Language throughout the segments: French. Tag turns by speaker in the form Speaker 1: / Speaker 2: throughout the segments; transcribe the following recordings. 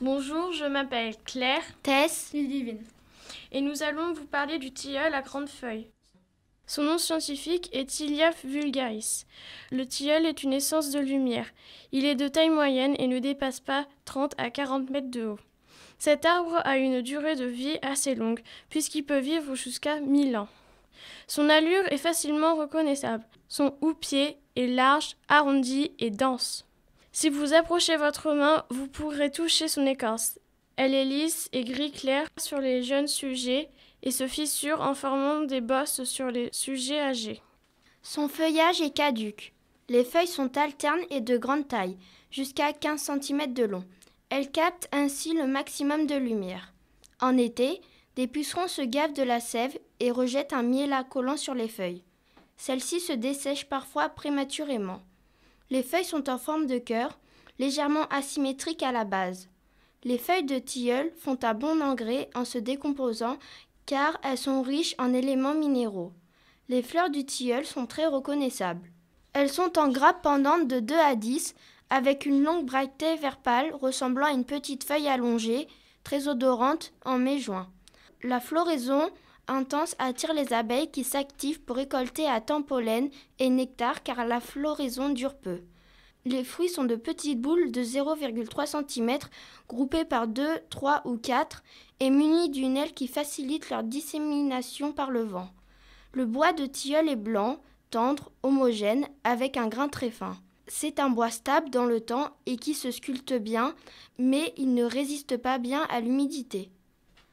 Speaker 1: Bonjour, je m'appelle Claire, Tess, Et nous allons vous parler du tilleul à grandes feuilles. Son nom scientifique est Tilia vulgaris. Le tilleul est une essence de lumière. Il est de taille moyenne et ne dépasse pas 30 à 40 mètres de haut. Cet arbre a une durée de vie assez longue, puisqu'il peut vivre jusqu'à 1000 ans. Son allure est facilement reconnaissable. Son houppier est large, arrondi et dense. Si vous approchez votre main, vous pourrez toucher son écorce. Elle est lisse et gris clair sur les jeunes sujets et se fissure en formant des bosses sur les sujets âgés. Son feuillage est caduque.
Speaker 2: Les feuilles sont alternes et de grande taille, jusqu'à 15 cm de long. Elles captent ainsi le maximum de lumière. En été, des pucerons se gavent de la sève et rejettent un miel collant sur les feuilles. Celles-ci se dessèchent parfois prématurément. Les feuilles sont en forme de cœur, légèrement asymétriques à la base. Les feuilles de tilleul font un bon engrais en se décomposant car elles sont riches en éléments minéraux. Les fleurs du tilleul sont très reconnaissables. Elles sont en grappes pendantes de 2 à 10 avec une longue bractée vert pâle ressemblant à une petite feuille allongée, très odorante en mai-juin. La floraison intense attire les abeilles qui s'activent pour récolter à temps pollen et nectar car la floraison dure peu. Les fruits sont de petites boules de 0,3 cm groupées par 2, 3 ou 4 et munies d'une aile qui facilite leur dissémination par le vent. Le bois de tilleul est blanc, tendre, homogène, avec un grain très fin. C'est un bois stable dans le temps et qui se sculpte bien, mais il ne résiste pas bien à l'humidité.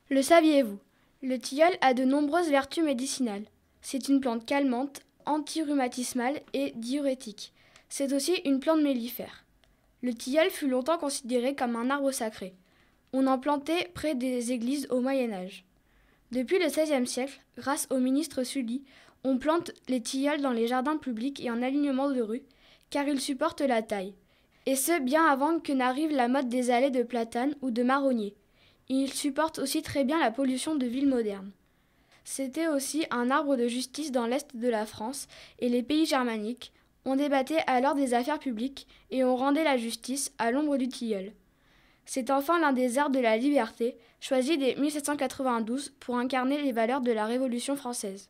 Speaker 2: Le saviez-vous le tilleul a
Speaker 3: de nombreuses vertus médicinales. C'est une plante calmante, antirhumatismale et diurétique. C'est aussi une plante mellifère. Le tilleul fut longtemps considéré comme un arbre sacré. On en plantait près des églises au Moyen Âge. Depuis le XVIe siècle, grâce au ministre Sully, on plante les tilleuls dans les jardins publics et en alignement de rue, car ils supportent la taille. Et ce, bien avant que n'arrive la mode des allées de platanes ou de marronniers. Il supporte aussi très bien la pollution de villes modernes. C'était aussi un arbre de justice dans l'Est de la France et les pays germaniques. On débattait alors des affaires publiques et on rendait la justice à l'ombre du tilleul. C'est enfin l'un des arbres de la liberté, choisi dès 1792 pour incarner les valeurs de la Révolution française.